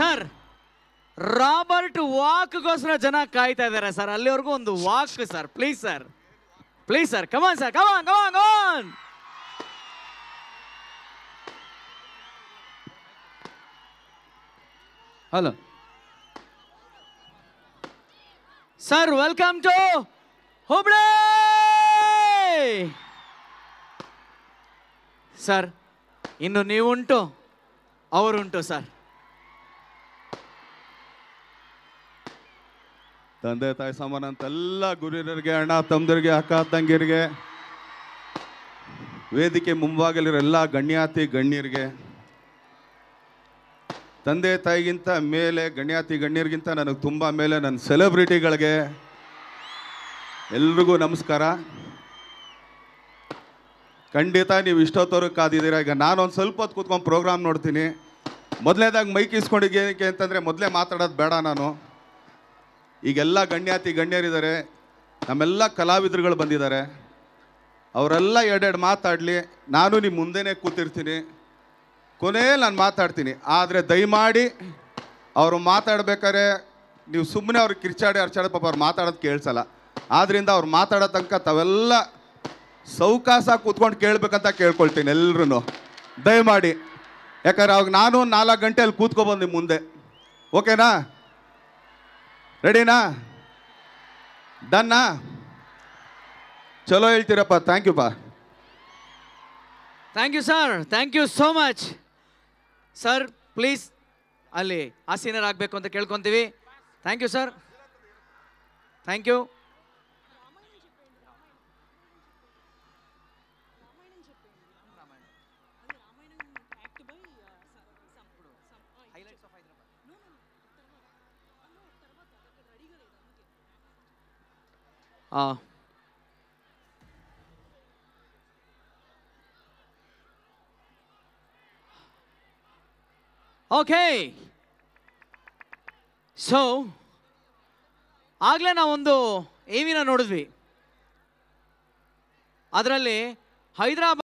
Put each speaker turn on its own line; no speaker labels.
sir Robert वाक जन कायतर सर अलवर्गू वाक sir please sir please sir come sir come come hello sir welcome to हूबड़े सर इन नहींटू और सर ತಂದೆ ತಾಯಿ ಸಮಾನ ಅಂತ ಎಲ್ಲ ಗುರಿರರಿಗೆ ಅಣ್ಣ ತಮ್ಮದಿರಿಗೆ ಅಕ್ಕ ತಂಗಿರಿಗೆ ವೇದಿಕೆ ಮುಂಭಾಗಲಿರೋ ಎಲ್ಲ ಗಣ್ಯಾತಿ ಗಣ್ಯರಿಗೆ ತಂದೆ ತಾಯಿಗಿಂತ ಮೇಲೆ ಗಣ್ಯಾತಿ ಗಣ್ಯರಿಗಿಂತ ನನಗೆ ತುಂಬ ಮೇಲೆ ನನ್ನ ಸೆಲೆಬ್ರಿಟಿಗಳಿಗೆ ಎಲ್ರಿಗೂ ನಮಸ್ಕಾರ ಖಂಡಿತ ನೀವು ಇಷ್ಟೊತ್ತವ್ರಿಗೆ ಕಾದಿದ್ದೀರಾ ಈಗ ನಾನೊಂದು ಸ್ವಲ್ಪ ಹೊತ್ತು ಕೂತ್ಕೊಂಡು ಪ್ರೋಗ್ರಾಮ್ ನೋಡ್ತೀನಿ ಮೊದಲನೇದಾಗಿ ಮೈಕ್ ಇಸ್ಕೊಂಡಿದ್ದೇನಕ್ಕೆ ಅಂತಂದರೆ ಮೊದಲೇ ಮಾತಾಡೋದು ಬೇಡ ನಾನು ಈಗೆಲ್ಲ ಗಣ್ಯಾತಿ ಗಣ್ಯರಿದ್ದಾರೆ ನಮ್ಮೆಲ್ಲ ಕಲಾವಿದರುಗಳು ಬಂದಿದ್ದಾರೆ ಅವರೆಲ್ಲ ಎರಡೆರಡು ಮಾತಾಡಲಿ ನಾನು ನಿಮ್ಮ ಮುಂದೆನೇ ಕೂತಿರ್ತೀನಿ ಕೊನೆಯಲ್ಲಿ ನಾನು ಮಾತಾಡ್ತೀನಿ ಆದರೆ ದಯಮಾಡಿ ಅವರು ಮಾತಾಡ್ಬೇಕಾದ್ರೆ ನೀವು ಸುಮ್ಮನೆ ಅವ್ರಿಗೆ ಕಿರ್ಚಾಡಿ ಅರ್ಚಾಡ ಪಾಪ ಅವ್ರು ಮಾತಾಡೋದು ಕೇಳಿಸಲ್ಲ ಆದ್ದರಿಂದ ಅವ್ರು ಮಾತಾಡೋ ತನಕ ತಾವೆಲ್ಲ ಸೌಕಾಸ ಕೂತ್ಕೊಂಡು ಕೇಳಬೇಕಂತ ಕೇಳ್ಕೊಳ್ತೀನಿ ಎಲ್ಲರೂ ದಯಮಾಡಿ ಯಾಕಂದ್ರೆ ಅವಾಗ ನಾನು ನಾಲ್ಕು ಗಂಟೆಯಲ್ಲಿ ಕೂತ್ಕೊಬಂದು ನಿಮ್ಮ ಮುಂದೆ ಓಕೆನಾ ರೆಡಿನಾ ಡನ್ನಾ ಚಲೋ ಹೇಳ್ತೀರಪ್ಪ ಥ್ಯಾಂಕ್ ಯು ಬಾ thank you sir thank you so much sir please ಅಲ್ಲಿ ಆಗಬೇಕು ಅಂತ ಕೇಳ್ಕೊತೀವಿ thank you sir thank you okay so so ಆಗಲೇ ನಾವೊಂದು ಏವಿನ ನೋಡಿದ್ವಿ ಅದರಲ್ಲಿ ಹೈದರಾಬಾದ್